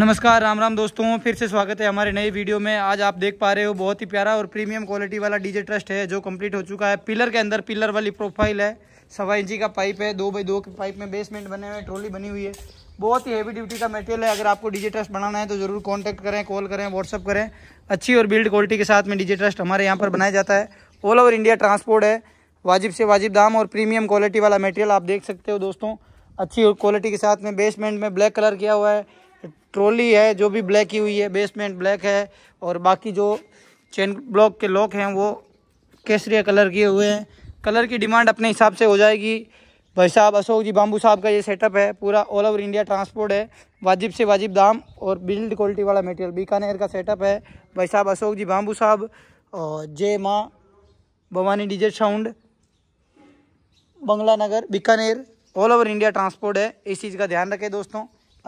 नमस्कार राम राम दोस्तों फिर से स्वागत है हमारे नए वीडियो में आज आप देख पा रहे हो बहुत ही प्यारा और प्रीमियम क्वालिटी वाला डीजे ट्रस्ट है जो कंप्लीट हो चुका है पिलर के अंदर पिलर वाली प्रोफाइल है सवा इंची का पाइप है दो बाई दो के पाइप में बेसमेंट बने हुए हैं ट्रॉली बनी हुई है बहुत ही हैवी ड्यूटी का मटेरियल है अगर आपको डीजे ट्रस्ट बनाना है तो ज़रूर कॉन्टैक्ट करें कॉल करें व्हाट्सअप करें अच्छी और बिल्ड क्वालिटी के साथ में डीजे ट्रस्ट हमारे यहाँ पर बनाया जाता है ऑल ओवर इंडिया ट्रांसपोर्ट है वाजिब से वाजिब दाम और प्रीमियम क्वालिटी वाला मटेरियल आप देख सकते हो दोस्तों अच्छी क्वालिटी के साथ में बेसमेंट में ब्लैक कलर किया हुआ है ट्रॉली है जो भी ब्लैक की हुई है बेसमेंट ब्लैक है और बाकी जो चेन ब्लॉक के लॉक हैं वो केसरिया कलर किए हुए हैं कलर की डिमांड अपने हिसाब से हो जाएगी भाई साहब अशोक जी बाम्बू साहब का ये सेटअप है पूरा ऑल ओवर इंडिया ट्रांसपोर्ट है वाजिब से वाजिब दाम और बिल्ड क्वालिटी वाला मटेरियल बीकानेर का सेटअप है भाई साहब अशोक जी बाम्बू साहब और Jai Maa Bhavani DJ sound Bangla Nagar Bikaner all over India transport है इस चीज़ का ध्यान रखें दोस्तों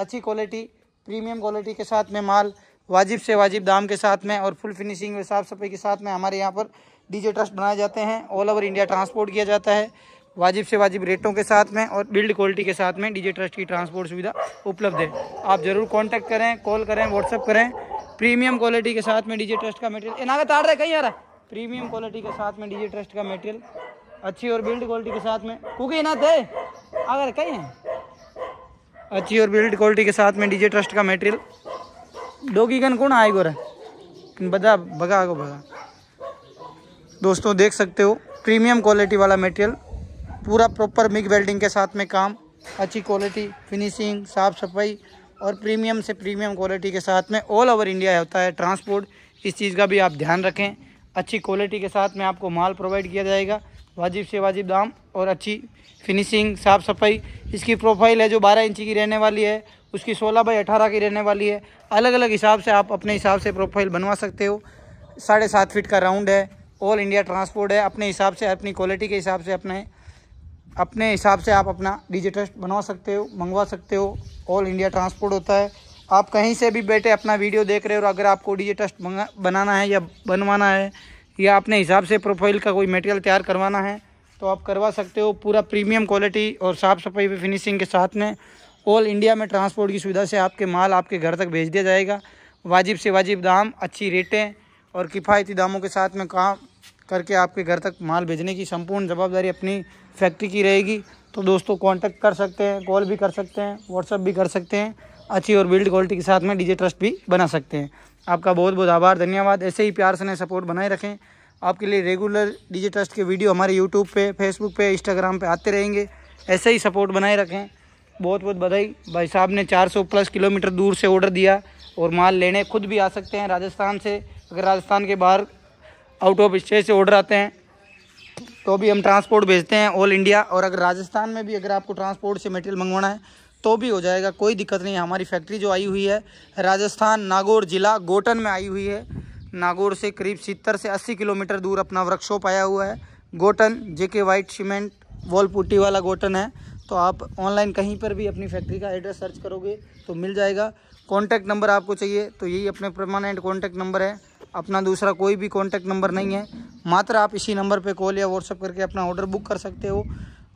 अच्छी क्वालिटी प्रीमियम क्वालिटी के साथ में माल वाजिब से वाजिब दाम के साथ में और फुल फिनिशिंग व साफ़ सफाई के साथ में हमारे यहाँ पर डीजे ट्रस्ट बनाए जाते हैं ऑल ओवर इंडिया ट्रांसपोर्ट किया जाता है वाजिब से वाजिब रेटों के साथ में और बिल्ड क्वालिटी के साथ में डीजे ट्रस्ट की ट्रांसपोर्ट सुविधा उपलब्ध है आप ज़रूर कॉन्टैक्ट करें कॉल करें व्हाट्सअप करें प्रीमियम क्वालिटी के साथ में डीजे ट्रस्ट का मटेरियल इनागा तार रहा है कहीं आ रहा है प्रीमियम क्वालिटी के साथ में डीजे ट्रस्ट का मटेरियल अच्छी और बिल्ड क्वालिटी के साथ में क्योंकि इना दे अगर कहीं है अच्छी और बिल्ड क्वालिटी के साथ में डीजे ट्रस्ट का मेटेरियल डोगी गन कौन आए गोरा बदा भगा को भगा दोस्तों देख सकते हो प्रीमियम क्वालिटी वाला मेटेरियल पूरा प्रॉपर मिग वेल्डिंग के साथ में काम अच्छी क्वालिटी फिनिशिंग साफ़ सफाई और प्रीमियम से प्रीमियम क्वालिटी के साथ में ऑल ओवर इंडिया होता है ट्रांसपोर्ट इस चीज़ का भी आप ध्यान रखें अच्छी क्वालिटी के साथ में आपको माल प्रोवाइड किया जाएगा वाजिब से वाजिब दाम और अच्छी फिनिशिंग साफ़ सफाई इसकी प्रोफाइल है जो 12 इंची की रहने वाली है उसकी 16 बाई 18 की रहने वाली है अलग अलग हिसाब से आप अपने हिसाब से प्रोफाइल बनवा सकते हो साढ़े सात फीट का राउंड है ऑल इंडिया ट्रांसपोर्ट है अपने हिसाब से अपनी क्वालिटी के हिसाब से अपने अपने हिसाब से आप अपना डिजिटल बनवा सकते हो मंगवा सकते हो ऑल इंडिया ट्रांसपोर्ट होता है आप कहीं से भी बैठे अपना वीडियो देख रहे हो और अगर आपको डीजे डिजिटस्ट बनाना है या बनवाना है या अपने हिसाब से प्रोफाइल का कोई मटेरियल तैयार करवाना है तो आप करवा सकते हो पूरा प्रीमियम क्वालिटी और साफ़ सफाई फिनिशिंग के साथ में ऑल इंडिया में ट्रांसपोर्ट की सुविधा से आपके माल आपके घर तक भेज दिया जाएगा वाजिब से वाजिब दाम अच्छी रेटें और किफ़ायती दामों के साथ में काम करके आपके घर तक माल भेजने की संपूर्ण जवाबदारी अपनी फैक्ट्री की रहेगी तो दोस्तों कॉन्टैक्ट कर सकते हैं कॉल भी कर सकते हैं व्हाट्सअप भी कर सकते हैं अच्छी और बिल्ड क्वालिटी के साथ में डीजे ट्रस्ट भी बना सकते हैं आपका बहुत बहुत आभार धन्यवाद ऐसे ही प्यार से सपोर्ट बनाए रखें आपके लिए रेगुलर डीजे ट्रस्ट के वीडियो हमारे यूट्यूब पे फेसबुक पे इंस्टाग्राम पे आते रहेंगे ऐसे ही सपोर्ट बनाए रखें बहुत बहुत बधाई भाई साहब ने 400 प्लस किलोमीटर दूर से ऑर्डर दिया और माल लेने खुद भी आ सकते हैं राजस्थान से अगर राजस्थान के बाहर आउट ऑफ स्टेट से ऑर्डर आते हैं तो भी हम ट्रांसपोर्ट भेजते हैं ऑल इंडिया और अगर राजस्थान में भी अगर आपको ट्रांसपोर्ट से मटेरियल मंगवाना है तो भी हो जाएगा कोई दिक्कत नहीं हमारी फैक्ट्री जो आई हुई है राजस्थान नागौर जिला गोटन में आई हुई है नागौर से करीब सितर से अस्सी किलोमीटर दूर अपना वर्कशॉप आया हुआ है Gotan JK white cement wall putty वाला गोटन है तो आप ऑनलाइन कहीं पर भी अपनी फैक्ट्री का एड्रेस सर्च करोगे तो मिल जाएगा कॉन्टैक्ट नंबर आपको चाहिए तो यही अपने परमानेंट कॉन्टैक्ट नंबर है अपना दूसरा कोई भी कॉन्टैक्ट नंबर नहीं है मात्र आप इसी नंबर पर कॉल या व्हाट्सअप करके अपना ऑर्डर बुक कर सकते हो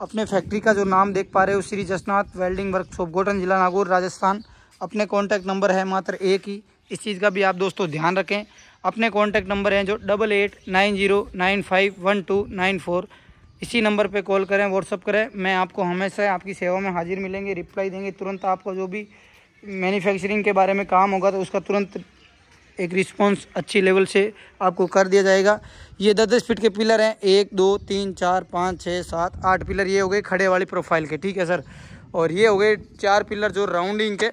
अपने फैक्ट्री का जो नाम देख पा रहे हो श्री जसनाथ वेल्डिंग वर्कशॉप गोटन जिला नागौर राजस्थान अपने कॉन्टैक्ट नंबर है मात्र एक ही इस चीज़ का भी आप दोस्तों ध्यान रखें अपने कॉन्टैक्ट नंबर हैं जो double eight nine zero nine five one two nine four इसी नंबर पे कॉल करें व्हाट्सअप करें मैं आपको हमेशा आपकी सेवा में हाजिर मिलेंगे रिप्लाई देंगे तुरंत आपको जो भी मैन्युफैक्चरिंग के बारे में काम होगा तो उसका तुरंत एक रिस्पॉन्स अच्छी लेवल से आपको कर दिया जाएगा ये दस दस फीट के पिलर हैं एक दो तीन चार पाँच छः सात आठ पिलर ये हो गए खड़े वाली प्रोफाइल के ठीक है सर और ये हो गए चार पिलर जो राउंडिंग के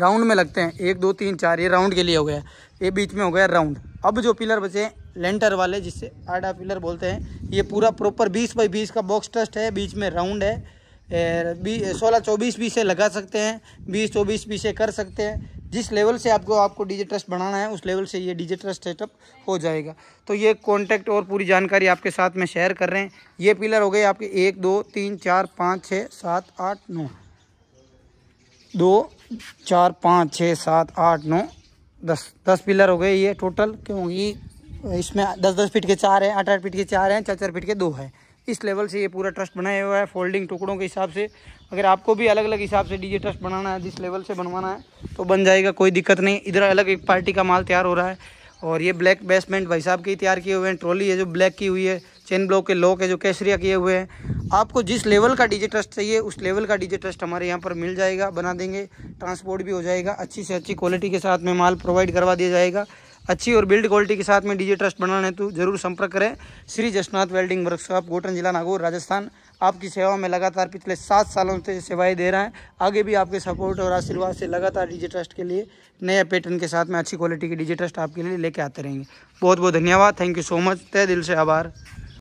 राउंड में लगते हैं एक दो तीन चार ये राउंड के लिए हो गया ये बीच में हो गया राउंड अब जो पिलर बचे हैं लेंटर वाले जिससे आडा पिलर बोलते हैं ये पूरा प्रॉपर बीस बाई बीस का बॉक्स ट्रस्ट है बीच में राउंड है सोलह चौबीस भी से लगा सकते हैं बीस चौबीस भी से कर सकते हैं जिस लेवल से आपको आपको डीजे ट्रस्ट बनाना है उस लेवल से ये डीजे ट्रस्ट सेटअप हो जाएगा तो ये कॉन्टैक्ट और पूरी जानकारी आपके साथ में शेयर कर रहे हैं ये पिलर हो गए आपके एक दो तीन चार पाँच छः सात आठ नौ दो चार पाँच छः सात आठ नौ दस दस पिलर हो गए ये टोटल क्योंकि इसमें दस दस फीट के चार हैं आठ आठ फीट के चार हैं चार चार फीट के दो हैं इस लेवल से ये पूरा ट्रस्ट बनाया हुआ है फोल्डिंग टुकड़ों के हिसाब से अगर आपको भी अलग अलग हिसाब से डीजे ट्रस्ट बनाना है जिस लेवल से बनवाना है तो बन जाएगा कोई दिक्कत नहीं इधर अलग एक पार्टी का माल तैयार हो रहा है और ये ब्लैक बेसमेंट भाई साहब के तैयार किए हुए हैं ट्रॉली है जो ब्लैक की हुई है चेन ब्लॉक के लॉक है जो कैसरिया किए हुए हैं आपको जिस लेवल का डीजे ट्रस्ट चाहिए उस लेवल का डीजे ट्रस्ट हमारे यहाँ पर मिल जाएगा बना देंगे ट्रांसपोर्ट भी हो जाएगा अच्छी से अच्छी क्वालिटी के साथ में माल प्रोवाइड करवा दिया जाएगा अच्छी और बिल्ड क्वालिटी के साथ में डीजे ट्रस्ट बनाने तो जरूर संपर्क करें श्री जसनाथ वेल्डिंग वर्कशॉप गोटन जिला नागौर राजस्थान आपकी सेवा में लगातार पिछले सात सालों से सेवाएं दे रहे हैं आगे भी आपके सपोर्ट और आशीर्वाद से लगातार डीजे ट्रस्ट के लिए नए पैटर्न के साथ में अच्छी क्वालिटी के डीजे ट्रस्ट आपके लिए लेके आते रहेंगे बहुत बहुत धन्यवाद थैंक यू सो मच तय दिल से आभार